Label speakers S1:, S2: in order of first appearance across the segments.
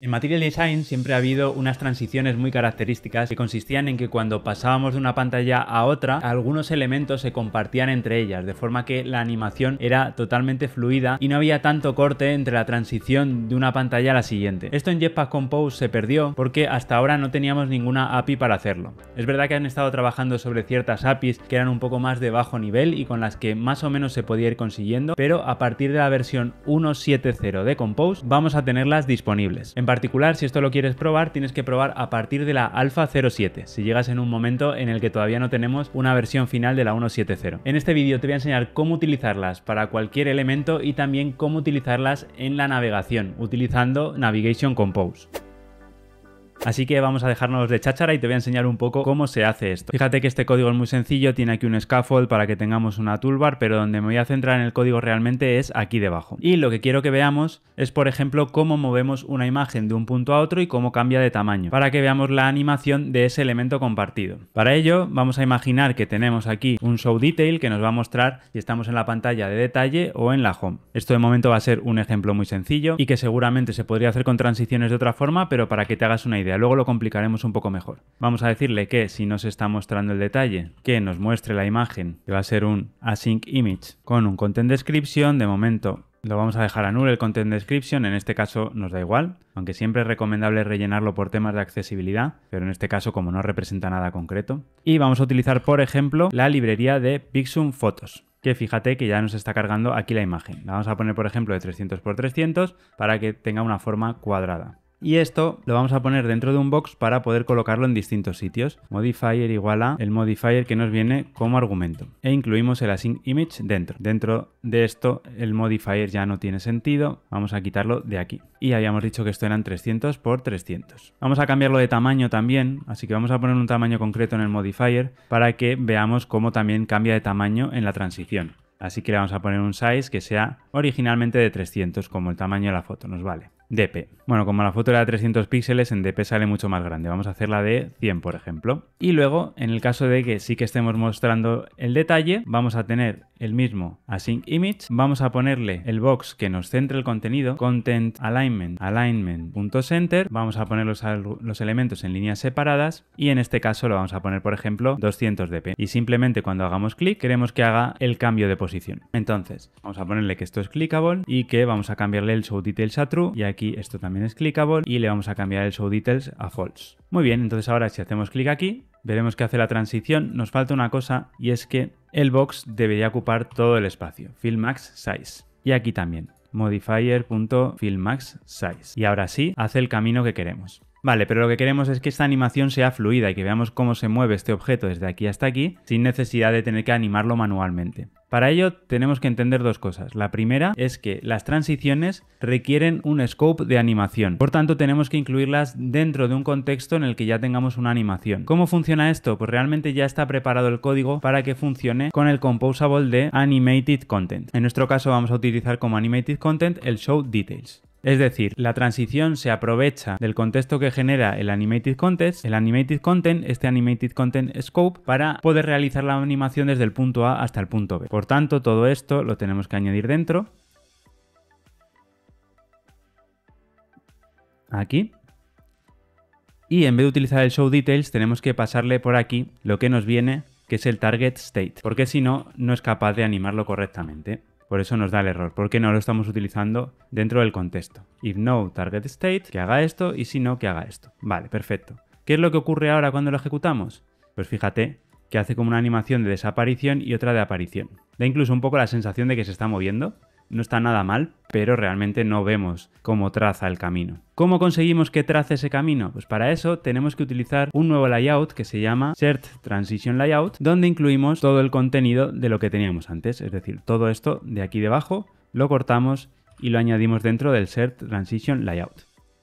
S1: En Material Design siempre ha habido unas transiciones muy características que consistían en que cuando pasábamos de una pantalla a otra, algunos elementos se compartían entre ellas, de forma que la animación era totalmente fluida y no había tanto corte entre la transición de una pantalla a la siguiente. Esto en Jetpack Compose se perdió porque hasta ahora no teníamos ninguna API para hacerlo. Es verdad que han estado trabajando sobre ciertas APIs que eran un poco más de bajo nivel y con las que más o menos se podía ir consiguiendo, pero a partir de la versión 1.7.0 de Compose vamos a tenerlas disponibles. En particular, si esto lo quieres probar, tienes que probar a partir de la Alpha 07, si llegas en un momento en el que todavía no tenemos una versión final de la 1.7.0. En este vídeo te voy a enseñar cómo utilizarlas para cualquier elemento y también cómo utilizarlas en la navegación, utilizando Navigation Compose. Así que vamos a dejarnos de cháchara y te voy a enseñar un poco cómo se hace esto. Fíjate que este código es muy sencillo, tiene aquí un scaffold para que tengamos una toolbar, pero donde me voy a centrar en el código realmente es aquí debajo. Y lo que quiero que veamos es, por ejemplo, cómo movemos una imagen de un punto a otro y cómo cambia de tamaño, para que veamos la animación de ese elemento compartido. Para ello, vamos a imaginar que tenemos aquí un show detail que nos va a mostrar si estamos en la pantalla de detalle o en la home. Esto de momento va a ser un ejemplo muy sencillo y que seguramente se podría hacer con transiciones de otra forma, pero para que te hagas una idea. Luego lo complicaremos un poco mejor. Vamos a decirle que si nos está mostrando el detalle, que nos muestre la imagen, que va a ser un async image con un content description. De momento lo vamos a dejar a null el content description, en este caso nos da igual, aunque siempre es recomendable rellenarlo por temas de accesibilidad, pero en este caso como no representa nada concreto. Y vamos a utilizar, por ejemplo, la librería de Pixum Photos, que fíjate que ya nos está cargando aquí la imagen. La vamos a poner, por ejemplo, de 300x300 para que tenga una forma cuadrada. Y esto lo vamos a poner dentro de un box para poder colocarlo en distintos sitios. Modifier igual a el modifier que nos viene como argumento. E incluimos el async image dentro. Dentro de esto el modifier ya no tiene sentido. Vamos a quitarlo de aquí. Y habíamos dicho que esto eran 300 por 300. Vamos a cambiarlo de tamaño también. Así que vamos a poner un tamaño concreto en el modifier para que veamos cómo también cambia de tamaño en la transición. Así que le vamos a poner un size que sea originalmente de 300 como el tamaño de la foto. Nos vale. DP. Bueno, como la foto era de 300 píxeles, en DP sale mucho más grande. Vamos a hacerla de 100, por ejemplo. Y luego, en el caso de que sí que estemos mostrando el detalle, vamos a tener el mismo Async Image. Vamos a ponerle el box que nos centre el contenido, Content Alignment, Alignment.center. Vamos a poner los, elementos en líneas separadas y en este caso lo vamos a poner, por ejemplo, 200 dp. Y simplemente cuando hagamos clic, queremos que haga el cambio de posición. Entonces, vamos a ponerle que esto es clickable y que vamos a cambiarle el show details a true y aquí esto también es clickable y le vamos a cambiar el show details a false. Muy bien, entonces ahora si hacemos clic aquí, veremos que hace la transición. Nos falta una cosa y es que el box debería ocupar todo el espacio, fill max size. Y aquí también, size. Y ahora sí, hace el camino que queremos. Vale, pero lo que queremos es que esta animación sea fluida y que veamos cómo se mueve este objeto desde aquí hasta aquí sin necesidad de tener que animarlo manualmente. Para ello tenemos que entender dos cosas. La primera es que las transiciones requieren un scope de animación. Por tanto, tenemos que incluirlas dentro de un contexto en el que ya tengamos una animación. ¿Cómo funciona esto? Pues realmente ya está preparado el código para que funcione con el composable de animated content. En nuestro caso vamos a utilizar como animated content el show details. Es decir, la transición se aprovecha del contexto que genera el Animated Context, el Animated Content, este Animated Content Scope, para poder realizar la animación desde el punto A hasta el punto B. Por tanto, todo esto lo tenemos que añadir dentro. Aquí. Y en vez de utilizar el Show Details, tenemos que pasarle por aquí lo que nos viene, que es el Target State, porque si no, no es capaz de animarlo correctamente. Por eso nos da el error, porque no lo estamos utilizando dentro del contexto. If no target state, que haga esto, y si no, que haga esto. Vale, perfecto. ¿Qué es lo que ocurre ahora cuando lo ejecutamos? Pues fíjate que hace como una animación de desaparición y otra de aparición. Da incluso un poco la sensación de que se está moviendo, no está nada mal, pero realmente no vemos cómo traza el camino. ¿Cómo conseguimos que trace ese camino? Pues para eso tenemos que utilizar un nuevo layout que se llama Cert Transition Layout, donde incluimos todo el contenido de lo que teníamos antes, es decir, todo esto de aquí debajo lo cortamos y lo añadimos dentro del Cert Transition Layout.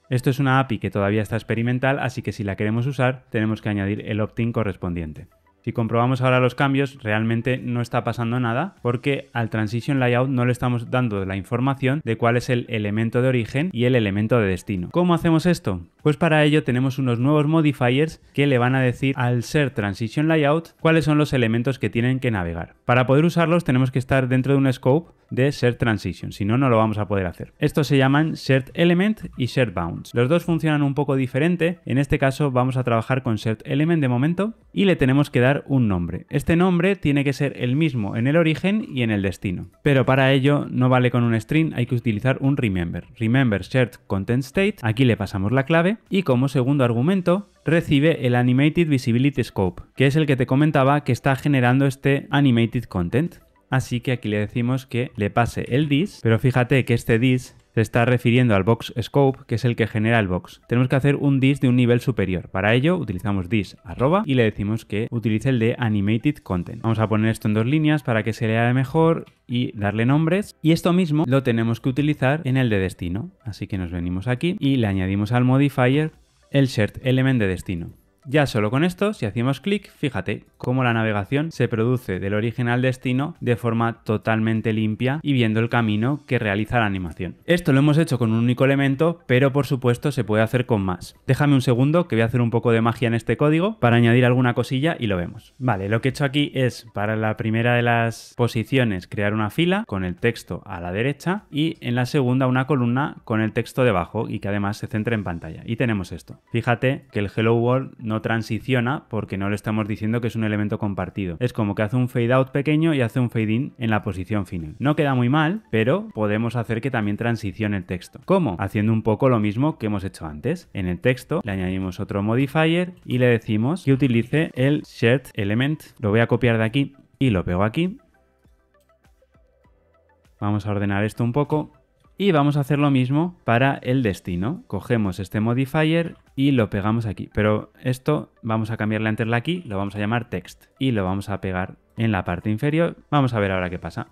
S1: Esto es una API que todavía está experimental, así que si la queremos usar, tenemos que añadir el opt-in correspondiente. Si comprobamos ahora los cambios, realmente no está pasando nada porque al Transition Layout no le estamos dando la información de cuál es el elemento de origen y el elemento de destino. ¿Cómo hacemos esto? Pues para ello tenemos unos nuevos modifiers que le van a decir al ser Transition Layout cuáles son los elementos que tienen que navegar. Para poder usarlos tenemos que estar dentro de un scope de ser Transition, si no, no lo vamos a poder hacer. Estos se llaman set Element y set Bounds. Los dos funcionan un poco diferente, en este caso vamos a trabajar con set Element de momento y le tenemos que dar un nombre. Este nombre tiene que ser el mismo en el origen y en el destino. Pero para ello no vale con un string, hay que utilizar un remember. Remember shared content state, aquí le pasamos la clave y como segundo argumento recibe el Animated Visibility Scope, que es el que te comentaba que está generando este Animated Content. Así que aquí le decimos que le pase el dis, pero fíjate que este dis se está refiriendo al box scope, que es el que genera el box. Tenemos que hacer un dis de un nivel superior. Para ello utilizamos dis arroba y le decimos que utilice el de animated content. Vamos a poner esto en dos líneas para que se lea mejor y darle nombres. Y esto mismo lo tenemos que utilizar en el de destino. Así que nos venimos aquí y le añadimos al modifier el shirt element de destino. Ya solo con esto, si hacemos clic, fíjate, cómo la navegación se produce del origen al destino de forma totalmente limpia y viendo el camino que realiza la animación. Esto lo hemos hecho con un único elemento, pero por supuesto se puede hacer con más. Déjame un segundo que voy a hacer un poco de magia en este código para añadir alguna cosilla y lo vemos. Vale, lo que he hecho aquí es para la primera de las posiciones crear una fila con el texto a la derecha y en la segunda una columna con el texto debajo y que además se centre en pantalla. Y tenemos esto. Fíjate que el Hello World no transiciona porque no le estamos diciendo que es un elemento compartido. Es como que hace un fade out pequeño y hace un fade in en la posición final. No queda muy mal, pero podemos hacer que también transicione el texto. ¿Cómo? Haciendo un poco lo mismo que hemos hecho antes. En el texto le añadimos otro modifier y le decimos que utilice el shared element. Lo voy a copiar de aquí y lo pego aquí. Vamos a ordenar esto un poco y vamos a hacer lo mismo para el destino. Cogemos este modifier y lo pegamos aquí. Pero esto vamos a cambiar la aquí, lo vamos a llamar text y lo vamos a pegar en la parte inferior. Vamos a ver ahora qué pasa.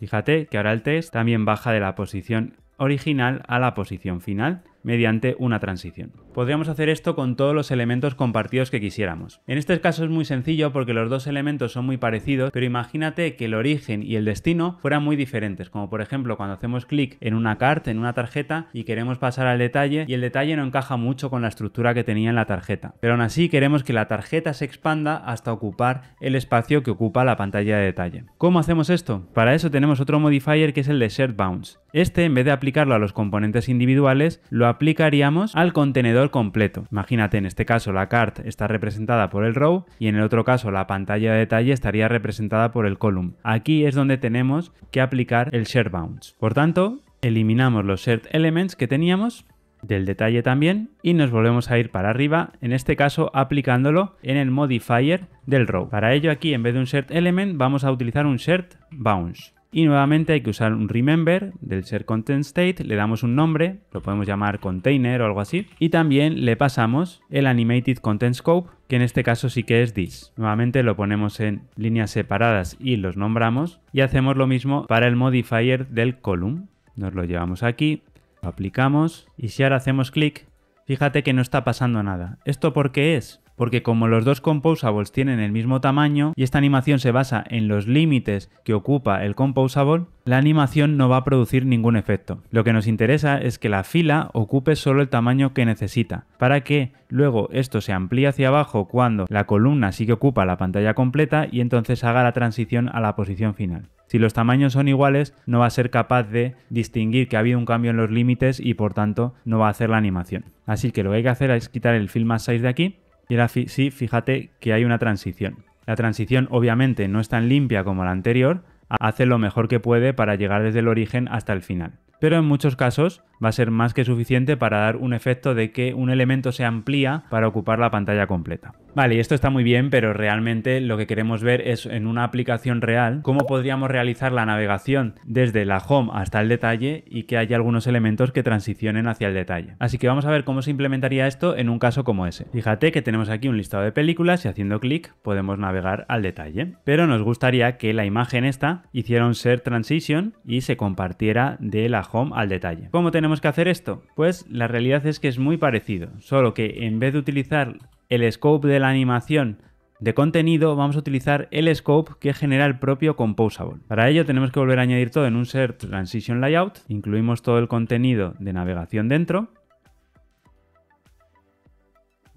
S1: Fíjate que ahora el text también baja de la posición original a la posición final mediante una transición. Podríamos hacer esto con todos los elementos compartidos que quisiéramos. En este caso es muy sencillo porque los dos elementos son muy parecidos, pero imagínate que el origen y el destino fueran muy diferentes, como por ejemplo cuando hacemos clic en una carta, en una tarjeta y queremos pasar al detalle y el detalle no encaja mucho con la estructura que tenía en la tarjeta. Pero aún así queremos que la tarjeta se expanda hasta ocupar el espacio que ocupa la pantalla de detalle. ¿Cómo hacemos esto? Para eso tenemos otro modifier que es el de Shared Bounce. Este, en vez de aplicarlo a los componentes individuales, lo aplicaríamos al contenedor completo. Imagínate, en este caso la cart está representada por el row y en el otro caso la pantalla de detalle estaría representada por el column. Aquí es donde tenemos que aplicar el share bounce. Por tanto, eliminamos los shared elements que teníamos del detalle también y nos volvemos a ir para arriba, en este caso aplicándolo en el modifier del row. Para ello aquí en vez de un shared element vamos a utilizar un shirt bounce. Y nuevamente hay que usar un remember del ser content state, le damos un nombre, lo podemos llamar container o algo así, y también le pasamos el animated content scope, que en este caso sí que es this. Nuevamente lo ponemos en líneas separadas y los nombramos, y hacemos lo mismo para el modifier del column. Nos lo llevamos aquí, lo aplicamos, y si ahora hacemos clic, fíjate que no está pasando nada. ¿Esto por qué es? porque como los dos composables tienen el mismo tamaño y esta animación se basa en los límites que ocupa el composable, la animación no va a producir ningún efecto. Lo que nos interesa es que la fila ocupe solo el tamaño que necesita, para que luego esto se amplíe hacia abajo cuando la columna sí que ocupa la pantalla completa y entonces haga la transición a la posición final. Si los tamaños son iguales, no va a ser capaz de distinguir que ha habido un cambio en los límites y por tanto no va a hacer la animación. Así que lo que hay que hacer es quitar el Film Size de aquí y ahora sí, fíjate que hay una transición. La transición obviamente no es tan limpia como la anterior, hace lo mejor que puede para llegar desde el origen hasta el final. Pero en muchos casos va a ser más que suficiente para dar un efecto de que un elemento se amplía para ocupar la pantalla completa. Vale, y esto está muy bien, pero realmente lo que queremos ver es en una aplicación real cómo podríamos realizar la navegación desde la home hasta el detalle y que haya algunos elementos que transicionen hacia el detalle. Así que vamos a ver cómo se implementaría esto en un caso como ese. Fíjate que tenemos aquí un listado de películas y haciendo clic podemos navegar al detalle. Pero nos gustaría que la imagen esta hiciera un ser transition y se compartiera de la home al detalle. Como tenemos Qué que hacer esto? Pues la realidad es que es muy parecido, solo que en vez de utilizar el scope de la animación de contenido, vamos a utilizar el scope que genera el propio Composable. Para ello tenemos que volver a añadir todo en un set Transition Layout, incluimos todo el contenido de navegación dentro,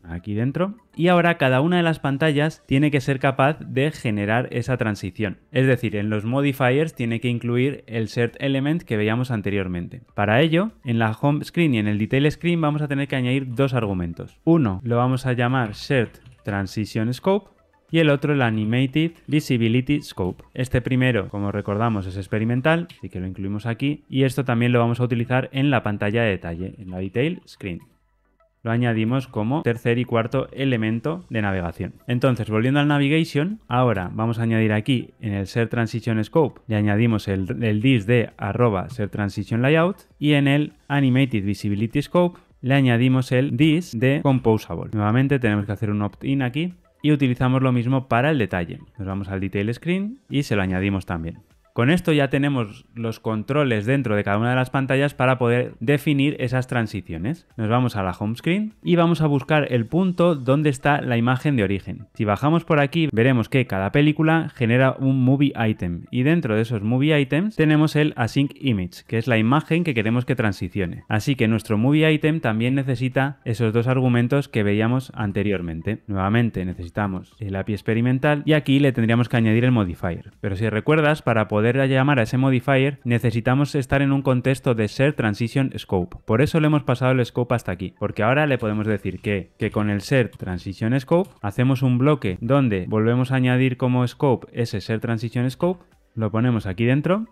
S1: aquí dentro. Y ahora cada una de las pantallas tiene que ser capaz de generar esa transición. Es decir, en los modifiers tiene que incluir el set element que veíamos anteriormente. Para ello, en la home screen y en el detail screen vamos a tener que añadir dos argumentos. Uno lo vamos a llamar set transition scope y el otro el Animated Visibility Scope. Este primero, como recordamos, es experimental, así que lo incluimos aquí y esto también lo vamos a utilizar en la pantalla de detalle, en la Detail Screen lo añadimos como tercer y cuarto elemento de navegación. Entonces, volviendo al navigation, ahora vamos a añadir aquí en el ser transition scope, le añadimos el, dis de arroba ser transition layout y en el animated visibility scope le añadimos el dis de composable. Nuevamente tenemos que hacer un opt-in aquí y utilizamos lo mismo para el detalle. Nos vamos al detail screen y se lo añadimos también. Con esto ya tenemos los controles dentro de cada una de las pantallas para poder definir esas transiciones. Nos vamos a la home screen y vamos a buscar el punto donde está la imagen de origen. Si bajamos por aquí veremos que cada película genera un movie item y dentro de esos movie items tenemos el async image, que es la imagen que queremos que transicione. Así que nuestro movie item también necesita esos dos argumentos que veíamos anteriormente. Nuevamente necesitamos el API experimental y aquí le tendríamos que añadir el modifier. Pero si recuerdas, para poder poder llamar a ese modifier necesitamos estar en un contexto de ser transition scope. Por eso le hemos pasado el scope hasta aquí, porque ahora le podemos decir que, que con el ser transition scope hacemos un bloque donde volvemos a añadir como scope ese ser transition scope, lo ponemos aquí dentro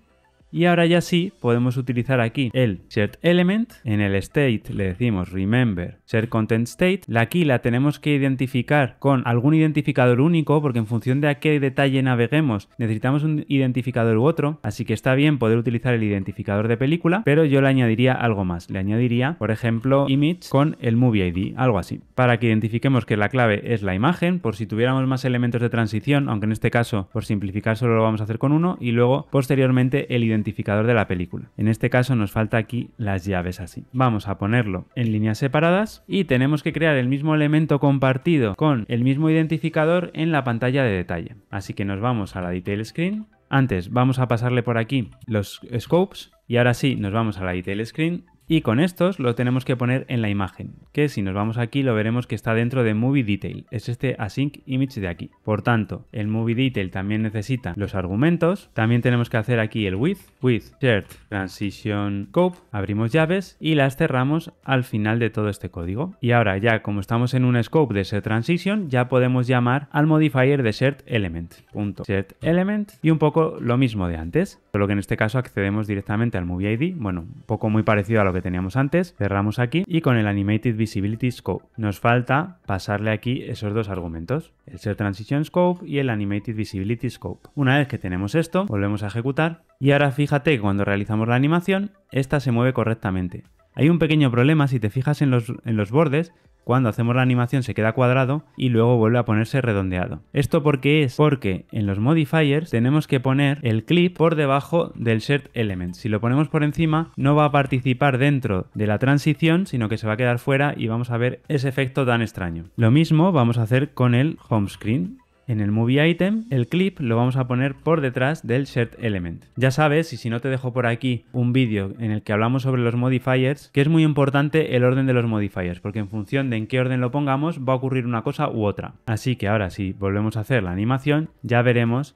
S1: y ahora ya sí podemos utilizar aquí el shared element. En el state le decimos remember shared content state. la Aquí la tenemos que identificar con algún identificador único porque en función de a qué detalle naveguemos necesitamos un identificador u otro. Así que está bien poder utilizar el identificador de película, pero yo le añadiría algo más. Le añadiría, por ejemplo, image con el movie ID, algo así. Para que identifiquemos que la clave es la imagen, por si tuviéramos más elementos de transición, aunque en este caso por simplificar solo lo vamos a hacer con uno y luego posteriormente el identificador de la película. En este caso nos falta aquí las llaves así. Vamos a ponerlo en líneas separadas y tenemos que crear el mismo elemento compartido con el mismo identificador en la pantalla de detalle. Así que nos vamos a la detail screen. Antes vamos a pasarle por aquí los scopes y ahora sí nos vamos a la detail screen y con estos lo tenemos que poner en la imagen, que si nos vamos aquí lo veremos que está dentro de Movie Detail, es este Async Image de aquí. Por tanto, el Movie Detail también necesita los argumentos, también tenemos que hacer aquí el Width, Width, Shared, Transition, Scope, abrimos llaves y las cerramos al final de todo este código. Y ahora ya como estamos en un Scope de set Transition, ya podemos llamar al modifier de Shared Element, punto, Element y un poco lo mismo de antes, solo que en este caso accedemos directamente al Movie ID, bueno, un poco muy parecido a lo que teníamos antes, cerramos aquí y con el Animated Visibility Scope. Nos falta pasarle aquí esos dos argumentos, el Ser Transition Scope y el Animated Visibility Scope. Una vez que tenemos esto, volvemos a ejecutar y ahora fíjate que cuando realizamos la animación, esta se mueve correctamente. Hay un pequeño problema, si te fijas en en los bordes, cuando hacemos la animación se queda cuadrado y luego vuelve a ponerse redondeado. ¿Esto qué es? Porque en los modifiers tenemos que poner el clip por debajo del set element. Si lo ponemos por encima no va a participar dentro de la transición sino que se va a quedar fuera y vamos a ver ese efecto tan extraño. Lo mismo vamos a hacer con el home screen. En el Movie Item, el clip lo vamos a poner por detrás del Shared Element. Ya sabes, y si no te dejo por aquí un vídeo en el que hablamos sobre los modifiers, que es muy importante el orden de los modifiers, porque en función de en qué orden lo pongamos va a ocurrir una cosa u otra. Así que ahora si volvemos a hacer la animación, ya veremos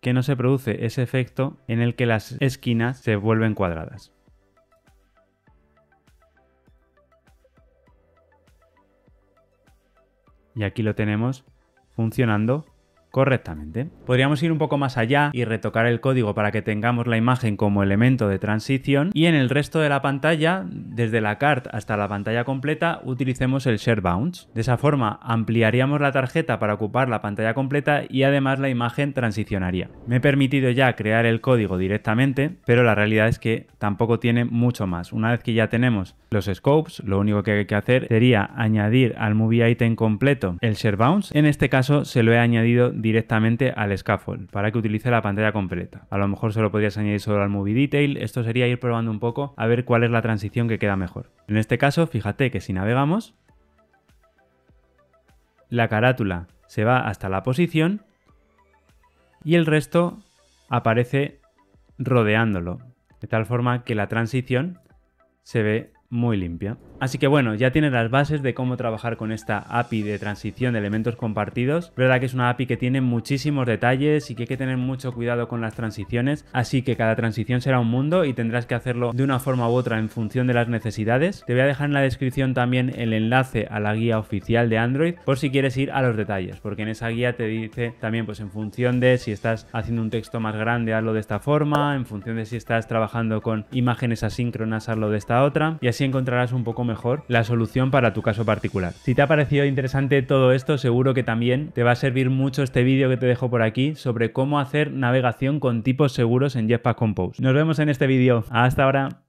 S1: que no se produce ese efecto en el que las esquinas se vuelven cuadradas. Y aquí lo tenemos funcionando correctamente. Podríamos ir un poco más allá y retocar el código para que tengamos la imagen como elemento de transición y en el resto de la pantalla, desde la cart hasta la pantalla completa, utilicemos el share bounce. De esa forma ampliaríamos la tarjeta para ocupar la pantalla completa y además la imagen transicionaría. Me he permitido ya crear el código directamente, pero la realidad es que tampoco tiene mucho más. Una vez que ya tenemos los scopes, lo único que hay que hacer sería añadir al movie item completo el share bounce. En este caso se lo he añadido directamente al scaffold para que utilice la pantalla completa. A lo mejor se lo podrías añadir solo al Movie Detail, esto sería ir probando un poco a ver cuál es la transición que queda mejor. En este caso, fíjate que si navegamos, la carátula se va hasta la posición y el resto aparece rodeándolo, de tal forma que la transición se ve muy limpia. Así que bueno, ya tienes las bases de cómo trabajar con esta API de transición de elementos compartidos. Verdad que es una API que tiene muchísimos detalles y que hay que tener mucho cuidado con las transiciones, así que cada transición será un mundo y tendrás que hacerlo de una forma u otra en función de las necesidades. Te voy a dejar en la descripción también el enlace a la guía oficial de Android por si quieres ir a los detalles, porque en esa guía te dice también pues en función de si estás haciendo un texto más grande, hazlo de esta forma, en función de si estás trabajando con imágenes asíncronas, hazlo de esta otra, y así encontrarás un poco mejor la solución para tu caso particular. Si te ha parecido interesante todo esto, seguro que también te va a servir mucho este vídeo que te dejo por aquí sobre cómo hacer navegación con tipos seguros en Jetpack Compose. Nos vemos en este vídeo. Hasta ahora.